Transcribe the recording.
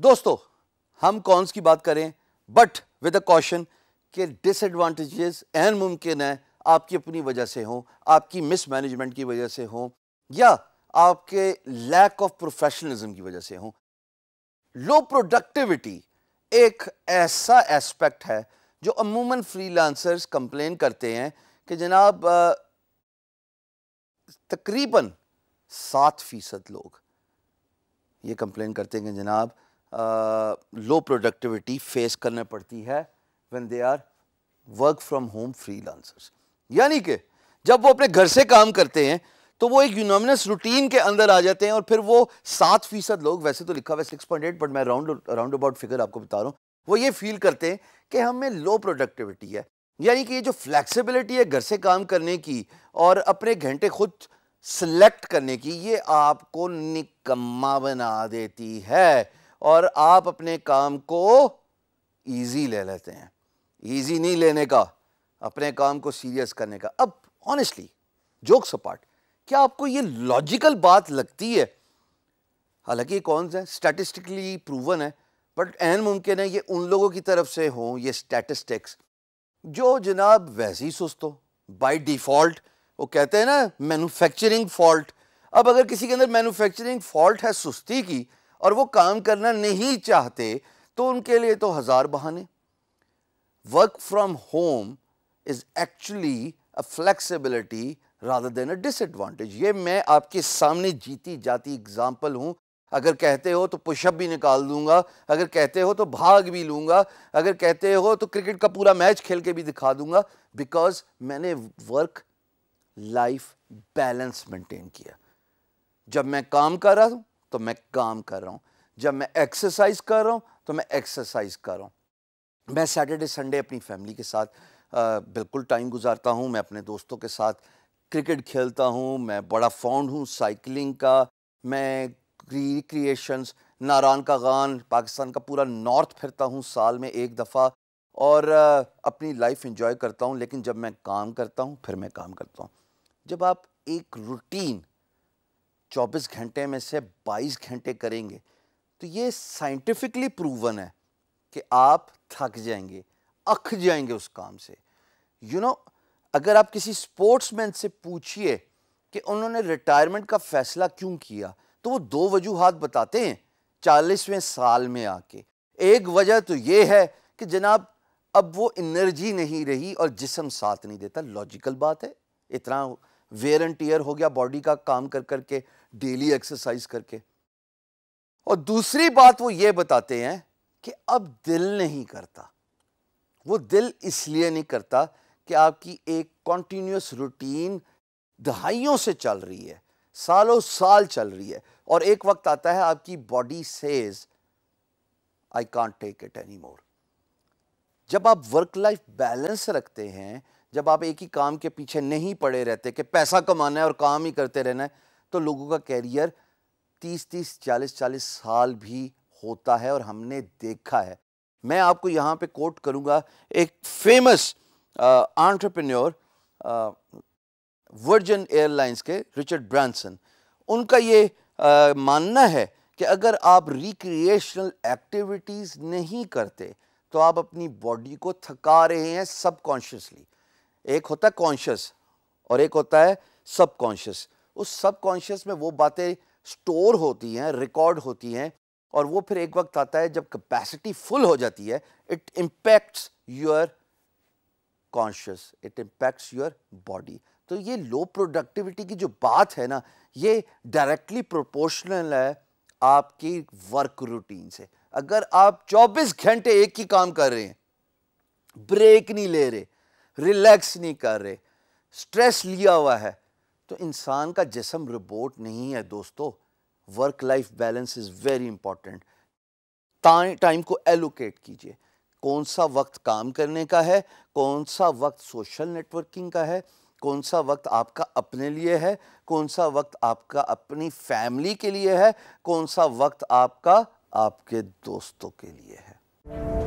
दोस्तों हम कॉन्स की बात करें बट विद अ कॉशन के डिसएडवांटेजेस एन मुमकिन है आपकी अपनी वजह से हो आपकी मिसमैनेजमेंट की वजह से हो या आपके लैक ऑफ प्रोफेशनलिज्म की वजह से हो लो प्रोडक्टिविटी एक ऐसा एस्पेक्ट है जो अमूमन फ्रीलांसर्स कंप्लेन करते हैं कि जनाब तकरीबन सात फ़ीसद लोग ये कंप्लेन करते हैं कि जनाब लो प्रोडक्टिविटी फेस करने पड़ती है when they are work from home free यानी कि जब वो अपने घर से काम करते हैं तो वो एक यूनोमिनस रूटीन के अंदर आ जाते हैं और फिर वो सात फीसद लोग वैसे तो लिखा हुआ सिक्स पॉइंट एट बट मैं राउंड राउंड अबाउट फिगर आपको बता रहा हूँ वो ये फील करते हैं कि हमें लो प्रोडक्टिविटी है यानी कि ये जो फ्लैक्सीबिलिटी है घर से काम करने की और अपने घंटे खुद सेलेक्ट करने की ये आपको निकम्मा बना देती है और आप अपने काम को ईजी ले लेते हैं ईजी नहीं लेने का अपने काम को सीरियस करने का अब ऑनेस्टली जोक्स अपार्ट क्या आपको ये लॉजिकल बात लगती है हालांकि ये कौन सा स्टैटिस्टिकली प्रूवन है बट एन मुमकिन है ये उन लोगों की तरफ से हो ये स्टैटिस्टिक्स जो जनाब वैसे ही सुस्त हो बाई डिफ़ॉल्ट वो कहते हैं ना मैनुफैक्चरिंग फॉल्ट अब अगर किसी के अंदर मैनुफैक्चरिंग फॉल्ट है सुस्ती की और वो काम करना नहीं चाहते तो उनके लिए तो हज़ार बहाने work from home is actually a flexibility rather than a disadvantage ये मैं आपके सामने जीती जाती एग्जाम्पल हूँ अगर कहते हो तो पुशअप भी निकाल दूंगा अगर कहते हो तो भाग भी लूंगा अगर कहते हो तो क्रिकेट का पूरा मैच खेल के भी दिखा दूंगा बिकॉज मैंने वर्क लाइफ बैलेंस मेंटेन किया जब मैं काम कर रहा हूँ तो मैं काम कर रहा हूँ जब मैं एक्सरसाइज कर रहा हूँ तो मैं एक्सरसाइज कर रहा हूँ मैं सैटरडे संडे अपनी फैमिली के साथ आ, बिल्कुल टाइम गुजारता हूँ मैं अपने दोस्तों के साथ क्रिकेट खेलता हूँ मैं बड़ा फाउंड हूँ साइकिलिंग का मैं रिक्रिएशंस नारान का गान पाकिस्तान का पूरा नॉर्थ फिरता हूँ साल में एक दफ़ा और अपनी लाइफ इंजॉय करता हूँ लेकिन जब मैं काम करता हूँ फिर मैं काम करता हूँ जब आप एक रूटीन 24 घंटे में से 22 घंटे करेंगे तो ये साइंटिफिकली प्रूवन है कि आप थक जाएंगे अख जाएंगे उस काम से यू you नो know, अगर आप किसी स्पोर्ट्समैन से पूछिए कि उन्होंने रिटायरमेंट का फ़ैसला क्यों किया तो वो दो वजूहत बताते हैं चालीसवें साल में आके एक वजह तो ये है कि जनाब अब वो एनर्जी नहीं रही और जिसम साथ नहीं देता लॉजिकल बात है इतना वेयर एंड टीयर हो गया बॉडी का काम कर करके डेली एक्सरसाइज करके और दूसरी बात वो ये बताते हैं कि अब दिल नहीं करता वो दिल इसलिए नहीं करता कि आपकी एक कॉन्टीन्यूस रूटीन दहाइयों से चल रही है सालों साल चल रही है और एक वक्त आता है आपकी body says I can't take it any more जब आप वर्क लाइफ बैलेंस रखते हैं जब आप एक ही काम के पीछे नहीं पड़े रहते कि पैसा कमाना है और काम ही करते रहना है तो लोगों का कैरियर तीस तीस चालीस चालीस साल भी होता है और हमने देखा है मैं आपको यहाँ पे कोट करूँगा एक famous uh, entrepreneur uh, Virgin airlines के रिचर्ड ब्रांसन उनका ये आ, मानना है कि अगर आप रिक्रिएशनल एक्टिविटीज़ नहीं करते तो आप अपनी बॉडी को थका रहे हैं सबकॉन्शियसली एक होता है कॉन्शियस और एक होता है सबकॉन्शियस उस सबकॉन्शियस में वो बातें स्टोर होती हैं रिकॉर्ड होती हैं और वो फिर एक वक्त आता है जब कैपेसिटी फुल हो जाती है it impacts your conscious it impacts your body तो ये लो प्रोडक्टिविटी की जो बात है ना ये डायरेक्टली प्रोपोर्शनल है आपकी वर्क रूटीन से अगर आप 24 घंटे एक ही काम कर रहे हैं ब्रेक नहीं ले रहे रिलैक्स नहीं कर रहे स्ट्रेस लिया हुआ है तो इंसान का जिसम रोबोट नहीं है दोस्तों work life balance is very important time को एलोकेट कीजिए कौन सा वक्त काम करने का है कौन सा वक्त सोशल नेटवर्किंग का है कौन सा वक्त आपका अपने लिए है कौन सा वक्त आपका अपनी फैमिली के लिए है कौन सा वक्त आपका आपके दोस्तों के लिए है